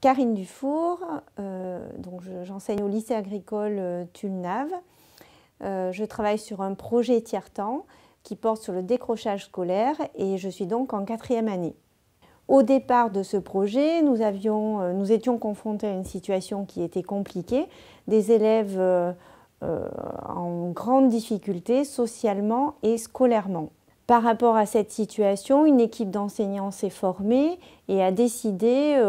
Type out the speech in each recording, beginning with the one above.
Karine Dufour, euh, j'enseigne au lycée agricole euh, Tulnave. Euh, je travaille sur un projet tiers-temps qui porte sur le décrochage scolaire et je suis donc en quatrième année. Au départ de ce projet, nous, étions confrontés à une situation qui était compliquée, des élèves en grande difficulté socialement et scolairement. Par rapport à cette situation, une équipe d'enseignants s'est formée et a décidé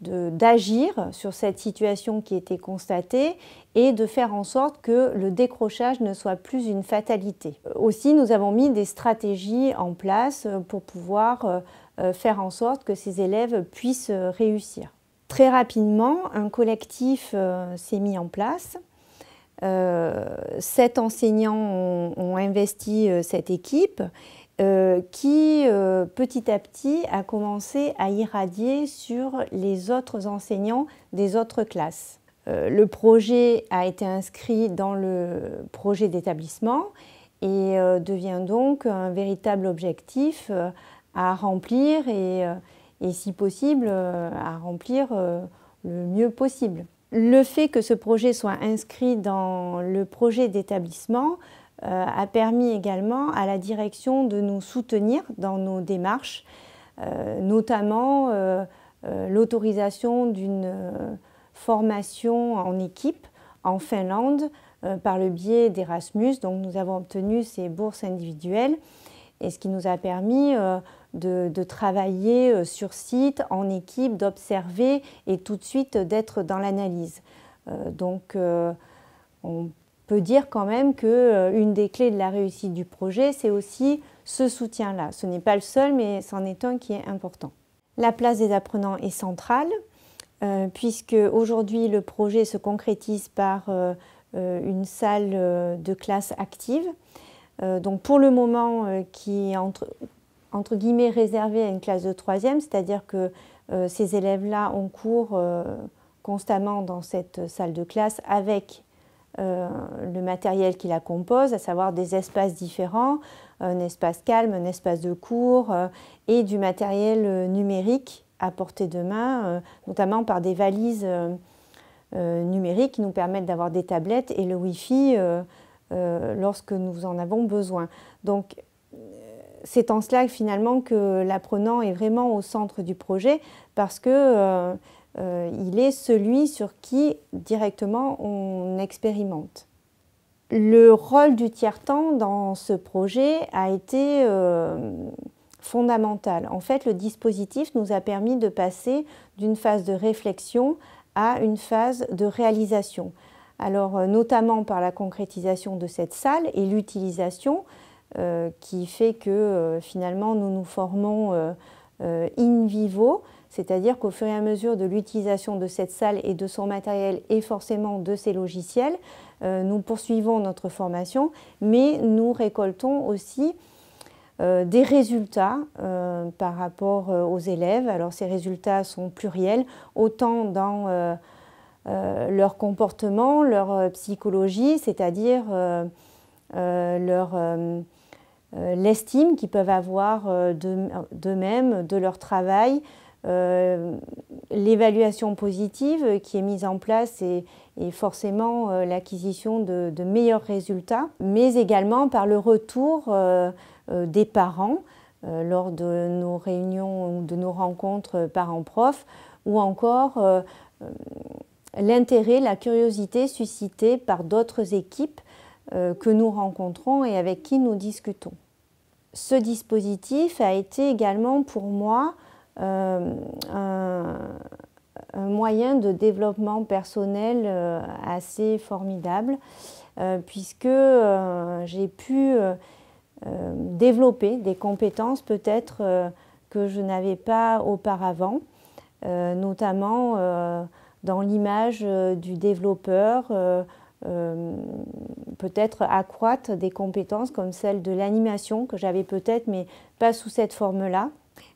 d'agir sur cette situation qui était constatée et de faire en sorte que le décrochage ne soit plus une fatalité. Aussi, nous avons mis des stratégies en place pour pouvoir euh, euh, faire en sorte que ces élèves puissent réussir. Très rapidement, un collectif euh, s'est mis en place. sept enseignants ont, investi cette équipe euh, qui euh, petit à petit a commencé à irradier sur les autres enseignants des autres classes. Euh, le projet a été inscrit dans le projet d'établissement et devient donc un véritable objectif à remplir et si possible, à remplir le mieux possible. Le fait que ce projet soit inscrit dans le projet d'établissement euh, a permis également à la direction de nous soutenir dans nos démarches, euh, notamment euh, l'autorisation d'une formation en équipe en Finlande par le biais d'Erasmus. Donc nous avons obtenu ces bourses individuelles et ce qui nous a permis de, travailler sur site, en équipe, d'observer et tout de suite d'être dans l'analyse. donc on peut dire quand même que euh, une des clés de la réussite du projet, c'est aussi ce soutien-là. Ce n'est pas le seul, mais c'en est un qui est important. La place des apprenants est centrale, euh, puisque aujourd'hui le projet se concrétise par euh, une salle de classe active. donc pour le moment, qui est entre, entre, guillemets réservée à une classe de troisième, c'est-à-dire que ces élèves-là ont cours constamment dans cette salle de classe avec euh, le matériel qui la compose, à savoir des espaces différents, un espace calme, un espace de cours euh, et du matériel euh, numérique à portée de main, notamment par des valises numériques qui nous permettent d'avoir des tablettes et le Wi-Fi lorsque nous en avons besoin. Donc, c'est en cela finalement que l'apprenant est vraiment au centre du projet parce que euh, il est celui sur qui directement on expérimente. Le rôle du tiers-temps dans ce projet a été euh, fondamental. En fait, le dispositif nous a permis de passer d'une phase de réflexion à une phase de réalisation. Alors, euh, notamment par la concrétisation de cette salle et l'utilisation qui fait que finalement nous nous formons euh, in vivo, c'est-à-dire qu'au fur et à mesure de l'utilisation de cette salle et de son matériel et forcément de ses logiciels, euh, nous poursuivons notre formation, mais nous récoltons aussi euh, des résultats par rapport aux élèves. Alors ces résultats sont pluriels, autant dans leur comportement, leur psychologie, c'est-à-dire leur euh, l'estime qu'ils peuvent avoir euh, d'eux-mêmes, de leur travail, euh, l'évaluation positive qui est mise en place et, forcément l'acquisition de, meilleurs résultats, mais également par le retour des parents lors de nos réunions ou de nos rencontres parents-prof, ou encore l'intérêt, la curiosité suscitée par d'autres équipes euh, que nous rencontrons et avec qui nous discutons. Ce dispositif a été également pour moi euh, un, moyen de développement personnel euh, assez formidable puisque j'ai pu développer des compétences peut-être que je n'avais pas auparavant, notamment dans l'image du développeur euh, peut-être accroître des compétences comme celle de l'animation que j'avais peut-être, mais pas sous cette forme-là.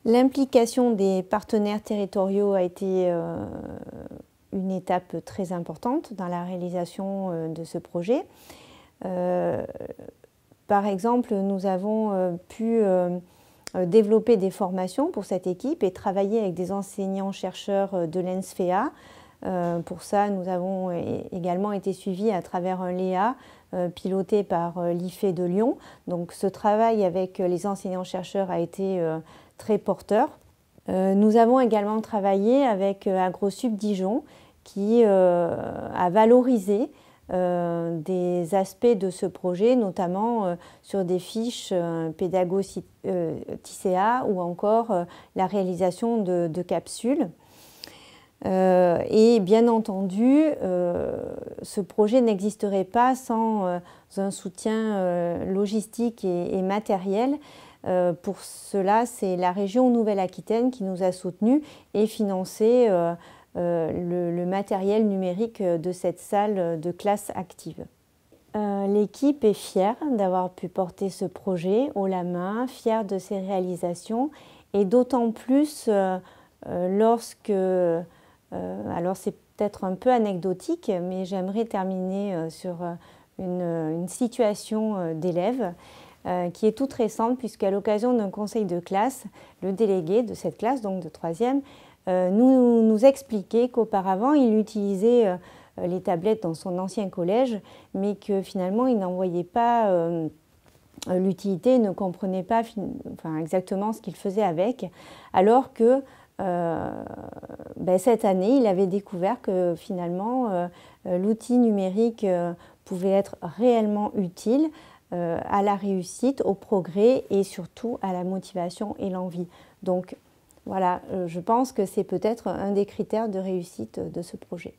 L'implication des partenaires territoriaux a été euh, une étape très importante dans la réalisation euh, de ce projet. par exemple, nous avons pu développer des formations pour cette équipe et travailler avec des enseignants-chercheurs de l'ENSFEA euh, pour ça, nous avons également été suivis à travers un euh, Léa euh, piloté par l'IFE de Lyon. Donc ce travail avec les enseignants-chercheurs a été très porteur. nous avons également travaillé avec AgroSub Dijon qui a valorisé des aspects de ce projet, notamment sur des fiches pédagogiques TCA ou encore la réalisation de capsules. Euh, et bien entendu, euh, ce projet n'existerait pas sans euh, un soutien logistique et, matériel. pour cela, c'est la région Nouvelle-Aquitaine qui nous a soutenus et financé le, le, matériel numérique de cette salle de classe active. L'équipe est fière d'avoir pu porter ce projet haut la main, fière de ses réalisations et d'autant plus lorsque euh, alors c'est peut-être un peu anecdotique, mais j'aimerais terminer euh, sur euh, une, situation d'élève qui est toute récente, puisqu'à l'occasion d'un conseil de classe, le délégué de cette classe, donc de troisième, nous, nous expliquait qu'auparavant, il utilisait les tablettes dans son ancien collège, mais que finalement, il n'en voyait pas l'utilité, ne comprenait pas exactement ce qu'il faisait avec, alors que euh, ben, cette année, il avait découvert que finalement, euh, euh, l'outil numérique pouvait être réellement utile à la réussite, au progrès et surtout à la motivation et l'envie. Donc voilà, je pense que c'est peut-être un des critères de réussite de ce projet.